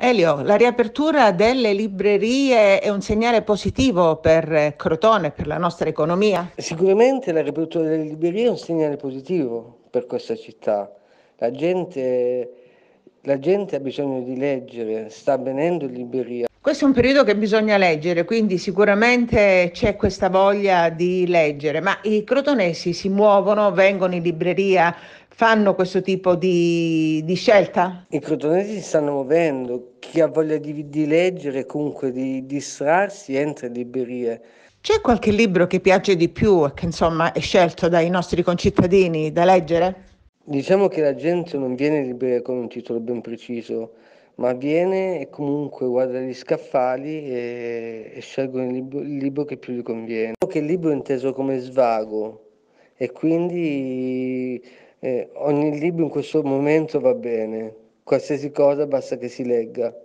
Elio, la riapertura delle librerie è un segnale positivo per Crotone, per la nostra economia? Sicuramente la riapertura delle librerie è un segnale positivo per questa città. La gente, la gente ha bisogno di leggere, sta avvenendo in libreria. Questo è un periodo che bisogna leggere, quindi sicuramente c'è questa voglia di leggere, ma i crotonesi si muovono, vengono in libreria, fanno questo tipo di, di scelta? I crotonesi si stanno muovendo, chi ha voglia di, di leggere, comunque di distrarsi, entra in libreria. C'è qualche libro che piace di più, che insomma è scelto dai nostri concittadini da leggere? Diciamo che la gente non viene libera con un titolo ben preciso, ma viene e comunque guarda gli scaffali e, e scelgono il, lib- il libro, che più gli conviene. Diciamo che il libro è inteso come svago e quindi eh, ogni libro in questo momento va bene, qualsiasi cosa basta che si legga.